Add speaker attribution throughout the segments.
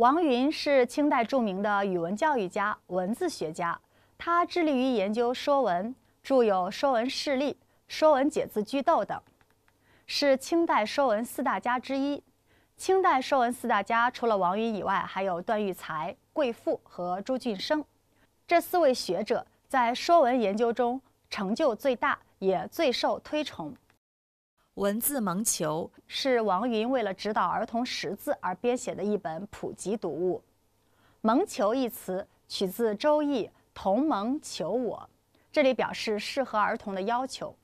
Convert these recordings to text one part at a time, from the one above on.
Speaker 1: 王云是清代著名的语文教育家、文字学家，他致力于研究《说文》，著有《说文释例》《说文解字句斗》等，是清代《说文》四大家之一。清代《说文》四大家除了王云以外，还有段玉裁、桂馥和朱俊生。这四位学者在《说文》研究中成就最大，也最受推崇。文字蒙求是王云为了指导儿童识字而编写的一本普及读物。蒙求一词取自《周易》，同盟求我，这里表示适合儿童的要求。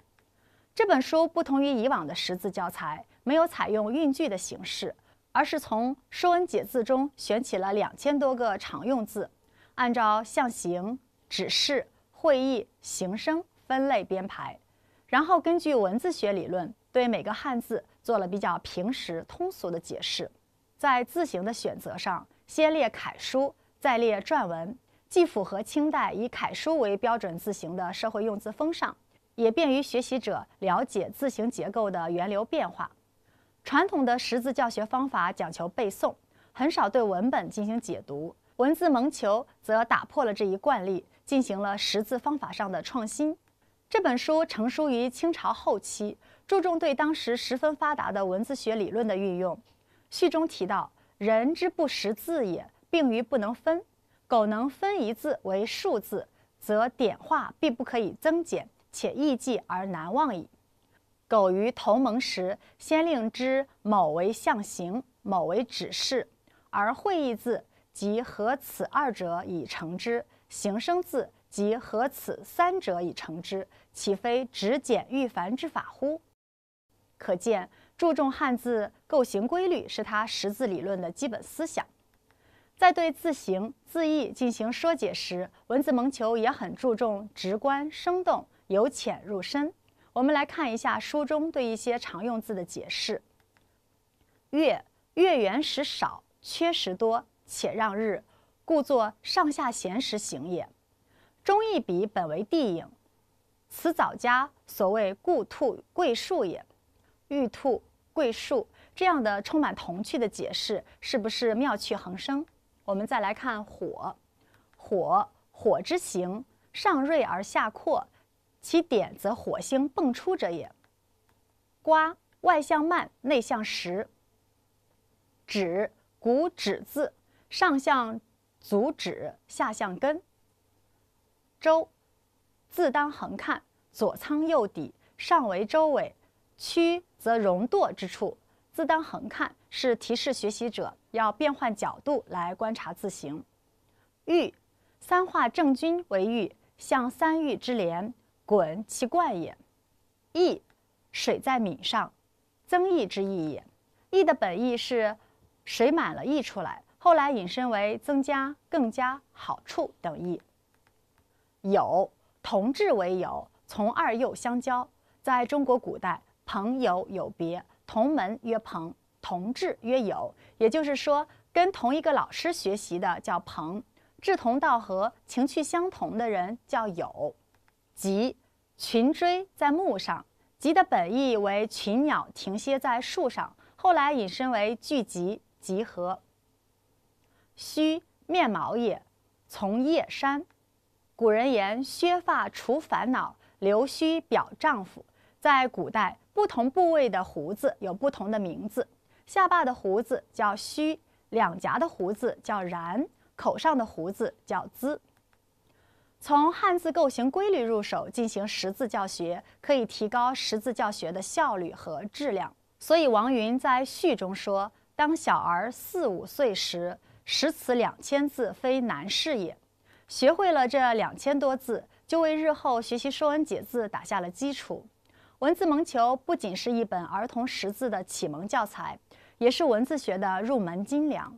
Speaker 1: 这本书不同于以往的识字教材，没有采用韵句的形式，而是从《说文解字》中选起了两千多个常用字，按照象形、指示、会意、形声分类编排，然后根据文字学理论。对每个汉字做了比较平实、通俗的解释，在字形的选择上，先列楷书，再列篆文，既符合清代以楷书为标准字形的社会用字风尚，也便于学习者了解字形结构的源流变化。传统的识字教学方法讲求背诵，很少对文本进行解读，文字蒙求则打破了这一惯例，进行了识字方法上的创新。这本书成书于清朝后期，注重对当时十分发达的文字学理论的运用。序中提到：“人之不识字也，并于不能分；苟能分一字为数字，则点画必不可以增减，且易记而难忘矣。”苟于同盟时，先令之某为象形，某为指示，而会意字即合此二者以成之，形声字。即何此三者以成之，岂非执简欲繁之法乎？可见，注重汉字构形规律是他识字理论的基本思想。在对字形、字义进行说解时，文字蒙求也很注重直观、生动，由浅入深。我们来看一下书中对一些常用字的解释：“月月圆时少，缺时多，且让日，故作上下闲时行也。”中一笔本为地影，此早家所谓“故兔桂树”也。玉兔桂树这样的充满童趣的解释，是不是妙趣横生？我们再来看火，火火之形上锐而下阔，其点则火星迸出者也。瓜外向慢，内向实。指古指字上向足指，下向根。舟，自当横看，左仓右底，上为舟尾，曲则容舵之处。自当横看，是提示学习者要变换角度来观察字形。玉，三画正均为玉，象三玉之连，滚其贯也。溢，水在皿上，增益之意也。溢的本意是水满了溢出来，后来引申为增加、更加、好处等意。友同志为友，从二又相交。在中国古代，朋友有别，同门曰朋，同志曰友。也就是说，跟同一个老师学习的叫朋，志同道合、情趣相同的人叫友。集群追在木上，集的本意为群鸟停歇在树上，后来引申为聚集、集合。须面毛也，从叶山。古人言：“削发除烦恼，留须表丈夫。”在古代，不同部位的胡子有不同的名字：下巴的胡子叫须，两颊的胡子叫髯，口上的胡子叫髭。从汉字构型规律入手进行识字教学，可以提高识字教学的效率和质量。所以，王云在序中说：“当小儿四五岁时，识此两千字，非难事也。”学会了这两千多字，就为日后学习《说文解字》打下了基础。文字蒙求不仅是一本儿童识字的启蒙教材，也是文字学的入门精良。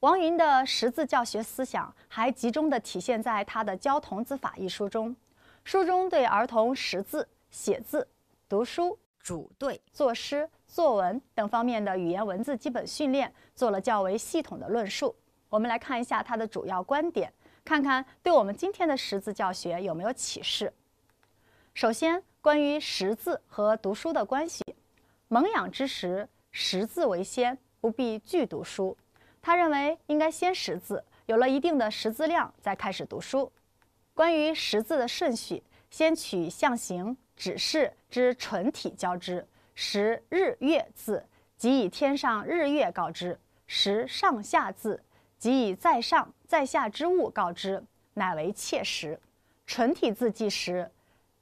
Speaker 1: 王云的识字教学思想还集中地体现在他的《教童子法》一书中，书中对儿童识字、写字、读书、组对、作诗、作文等方面的语言文字基本训练做了较为系统的论述。我们来看一下他的主要观点。看看对我们今天的识字教学有没有启示。首先，关于识字和读书的关系，蒙养之时，识字为先，不必拒读书。他认为应该先识字，有了一定的识字量，再开始读书。关于识字的顺序，先取象形、指示之纯体交织，识日月字，即以天上日月告之；识上下字，即以在上。在下之物，告知乃为切实。纯体字记时，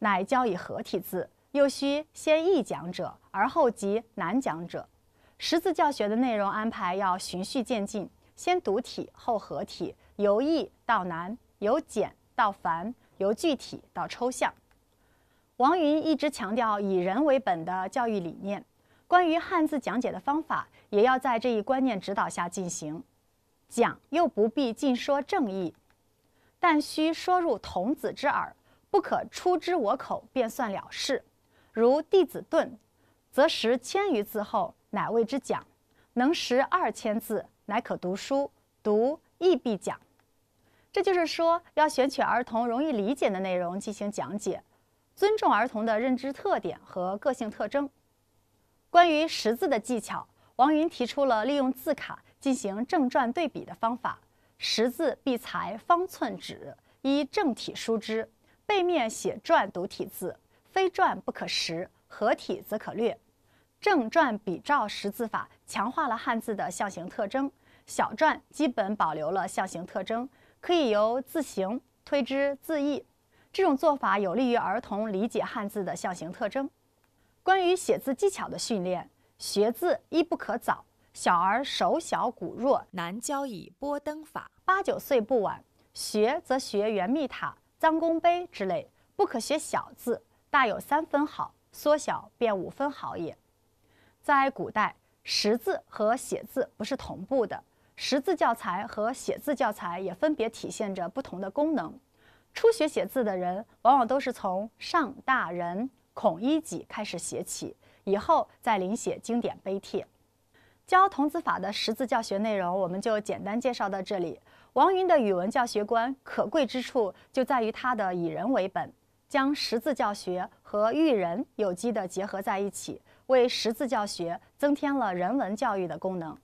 Speaker 1: 乃教以合体字，又需先易讲者，而后及难讲者。识字教学的内容安排要循序渐进，先独体后合体，由易到难，由简到繁，由具体到抽象。王云一直强调以人为本的教育理念，关于汉字讲解的方法，也要在这一观念指导下进行。讲又不必尽说正义，但须说入童子之耳，不可出之我口便算了事。如弟子顿，则识千余字后，乃谓之讲；能识二千字，乃可读书。读亦必讲。这就是说，要选取儿童容易理解的内容进行讲解，尊重儿童的认知特点和个性特征。关于识字的技巧，王云提出了利用字卡。进行正传对比的方法，识字必裁方寸纸，依正体书之，背面写篆独体字，非篆不可识，合体则可略。正传比照识字法，强化了汉字的象形特征。小篆基本保留了象形特征，可以由字形推之字意。这种做法有利于儿童理解汉字的象形特征。关于写字技巧的训练，学字亦不可早。小儿手小骨弱，难教以拨灯法。八九岁不晚，学则学《圆密塔》《张公碑》之类，不可学小字。大有三分好，缩小便五分好也。在古代，识字和写字不是同步的，识字教材和写字教材也分别体现着不同的功能。初学写字的人，往往都是从上大人、孔乙己开始写起，以后再临写经典碑帖。教童子法的识字教学内容，我们就简单介绍到这里。王云的语文教学观可贵之处就在于他的以人为本，将识字教学和育人有机地结合在一起，为识字教学增添了人文教育的功能。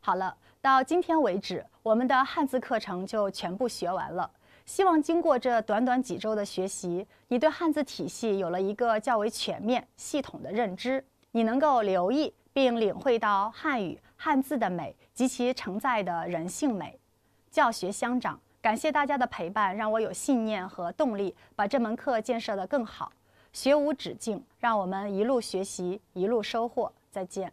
Speaker 1: 好了，到今天为止，我们的汉字课程就全部学完了。希望经过这短短几周的学习，你对汉字体系有了一个较为全面、系统的认知，你能够留意。并领会到汉语汉字的美及其承载的人性美，教学相长。感谢大家的陪伴，让我有信念和动力，把这门课建设得更好。学无止境，让我们一路学习，一路收获。再见。